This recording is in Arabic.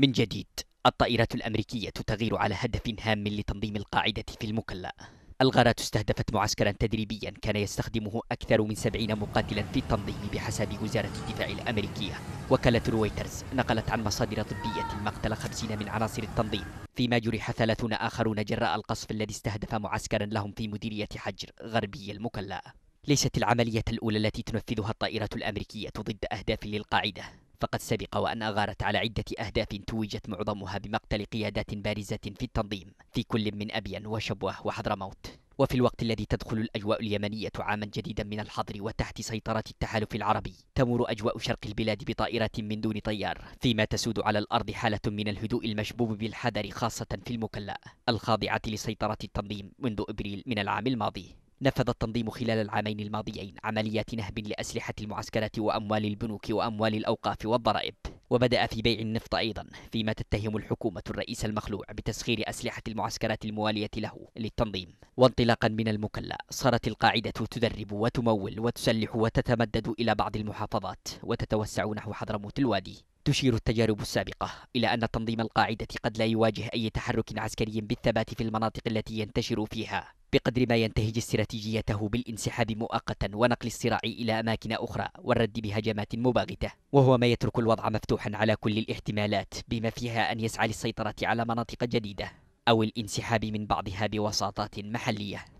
من جديد الطائرات الأمريكية تغير على هدف هام لتنظيم القاعدة في المكلا الغارات استهدفت معسكرا تدريبيا كان يستخدمه أكثر من سبعين مقاتلا في التنظيم بحسب وزارة الدفاع الأمريكية وكالة رويترز نقلت عن مصادر طبية مقتل خمسين من عناصر التنظيم فيما جرح ثلاثون آخرون جراء القصف الذي استهدف معسكرا لهم في مديرية حجر غربي المكلا ليست العملية الأولى التي تنفذها الطائرة الأمريكية ضد أهداف للقاعدة فقد سبق وأن أغارت على عدة أهداف توجت معظمها بمقتل قيادات بارزة في التنظيم في كل من أبين وشبوة وحضرموت وفي الوقت الذي تدخل الأجواء اليمنية عاما جديدا من الحظر وتحت سيطرة التحالف العربي تمر أجواء شرق البلاد بطائرة من دون طيار فيما تسود على الأرض حالة من الهدوء المشبوب بالحذر خاصة في المكلا الخاضعة لسيطرة التنظيم منذ إبريل من العام الماضي نفذ التنظيم خلال العامين الماضيين عمليات نهب لأسلحة المعسكرات وأموال البنوك وأموال الأوقاف والضرائب وبدأ في بيع النفط أيضا فيما تتهم الحكومة الرئيس المخلوع بتسخير أسلحة المعسكرات الموالية له للتنظيم وانطلاقا من المكلا صارت القاعدة تدرب وتمول وتسلح وتتمدد إلى بعض المحافظات وتتوسع نحو حضرموت الوادي تشير التجارب السابقة إلى أن تنظيم القاعدة قد لا يواجه أي تحرك عسكري بالثبات في المناطق التي ينتشر فيها بقدر ما ينتهج استراتيجيته بالانسحاب مؤقتا ونقل الصراع إلى أماكن أخرى والرد بهجمات مباغتة وهو ما يترك الوضع مفتوحا على كل الاحتمالات بما فيها أن يسعى للسيطرة على مناطق جديدة أو الانسحاب من بعضها بوساطات محلية